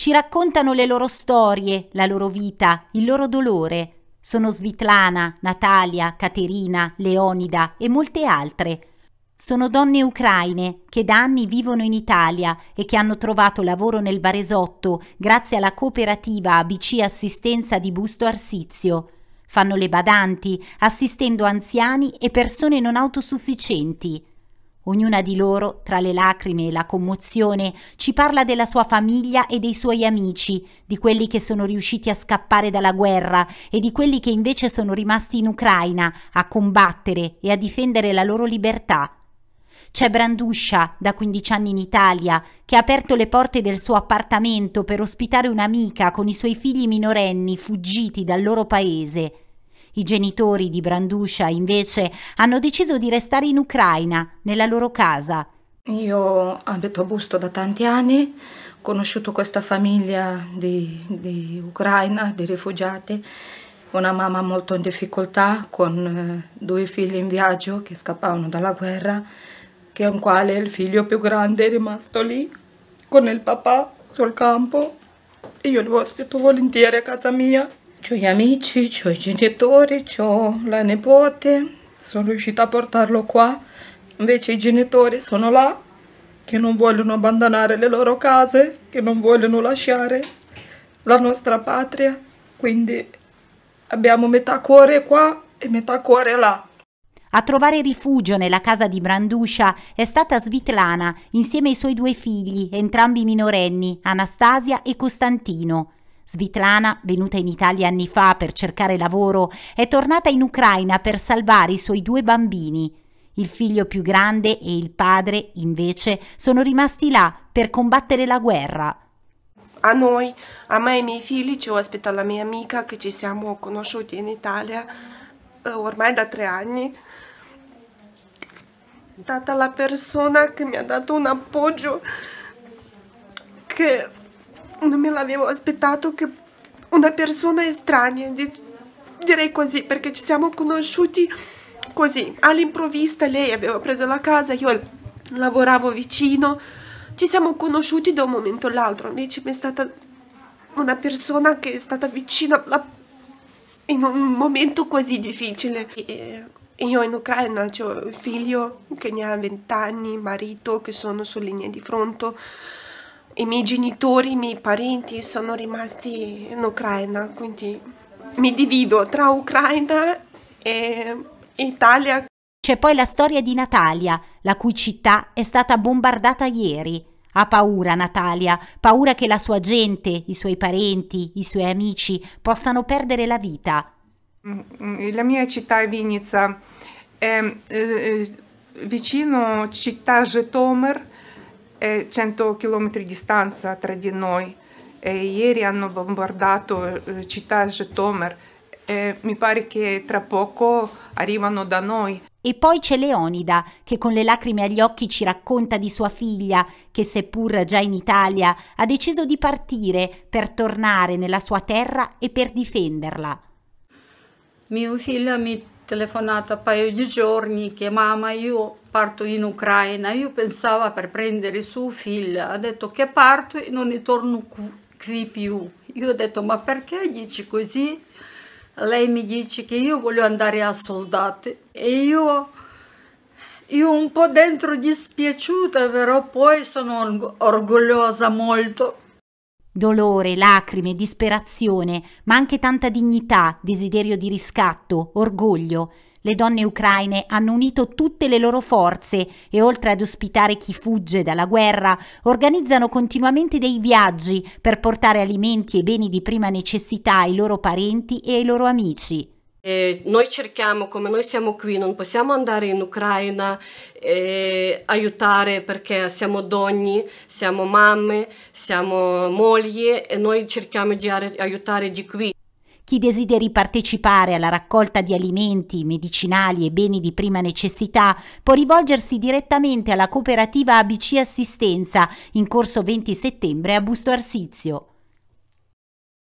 Ci raccontano le loro storie, la loro vita, il loro dolore. Sono Svitlana, Natalia, Caterina, Leonida e molte altre. Sono donne ucraine che da anni vivono in Italia e che hanno trovato lavoro nel Varesotto grazie alla cooperativa ABC Assistenza di Busto Arsizio. Fanno le badanti, assistendo anziani e persone non autosufficienti. Ognuna di loro, tra le lacrime e la commozione, ci parla della sua famiglia e dei suoi amici, di quelli che sono riusciti a scappare dalla guerra e di quelli che invece sono rimasti in Ucraina a combattere e a difendere la loro libertà. C'è Branduscia, da 15 anni in Italia, che ha aperto le porte del suo appartamento per ospitare un'amica con i suoi figli minorenni fuggiti dal loro paese. I genitori di Branduscia, invece, hanno deciso di restare in Ucraina, nella loro casa. Io abito a Busto da tanti anni, ho conosciuto questa famiglia di, di Ucraina, di rifugiati, una mamma molto in difficoltà con eh, due figli in viaggio che scappavano dalla guerra, con quale il figlio più grande è rimasto lì con il papà sul campo e io lo ospito volentieri a casa mia. C'ho gli amici, c'ho cioè i genitori, c'ho cioè la nipote. Sono riuscita a portarlo qua. Invece i genitori sono là, che non vogliono abbandonare le loro case, che non vogliono lasciare la nostra patria. Quindi abbiamo metà cuore qua e metà cuore là. A trovare rifugio nella casa di Branduscia è stata Svitlana insieme ai suoi due figli, entrambi minorenni, Anastasia e Costantino. Svitlana, venuta in Italia anni fa per cercare lavoro, è tornata in Ucraina per salvare i suoi due bambini. Il figlio più grande e il padre, invece, sono rimasti là per combattere la guerra. A noi, a me e ai miei figli ci ospita la mia amica che ci siamo conosciuti in Italia eh, ormai da tre anni. È stata la persona che mi ha dato un appoggio che non me l'avevo aspettato che una persona estranea, direi così, perché ci siamo conosciuti così, all'improvvista lei aveva preso la casa, io lavoravo vicino, ci siamo conosciuti da un momento all'altro, invece mi è stata una persona che è stata vicina la... in un momento così difficile. E io in Ucraina ho il figlio che ne ha 20 anni, marito che sono su linea di fronte, i miei genitori, i miei parenti sono rimasti in Ucraina, quindi mi divido tra Ucraina e Italia. C'è poi la storia di Natalia, la cui città è stata bombardata ieri. Ha paura Natalia, paura che la sua gente, i suoi parenti, i suoi amici possano perdere la vita. Mm, mm, la mia città è Vinica è eh, eh vicino città Jetomer, è 100 km di distanza tra di noi. E ieri hanno bombardato la città Jetomer e mi pare che tra poco arrivano da noi. E poi c'è Leonida, che con le lacrime agli occhi ci racconta di sua figlia, che seppur già in Italia ha deciso di partire per tornare nella sua terra e per difenderla. Mio figlio mi ha telefonato un paio di giorni che mamma io parto in Ucraina, io pensavo per prendere su figlio, ha detto che parto e non ritorno qui più. Io ho detto ma perché dici così? Lei mi dice che io voglio andare a soldati e io, io un po' dentro dispiaciuta, però poi sono orgogliosa molto. Dolore, lacrime, disperazione, ma anche tanta dignità, desiderio di riscatto, orgoglio le donne ucraine hanno unito tutte le loro forze e oltre ad ospitare chi fugge dalla guerra, organizzano continuamente dei viaggi per portare alimenti e beni di prima necessità ai loro parenti e ai loro amici. Eh, noi cerchiamo, come noi siamo qui, non possiamo andare in Ucraina e aiutare perché siamo donne, siamo mamme, siamo mogli e noi cerchiamo di aiutare di qui. Chi desideri partecipare alla raccolta di alimenti, medicinali e beni di prima necessità può rivolgersi direttamente alla cooperativa ABC Assistenza in corso 20 settembre a Busto Arsizio.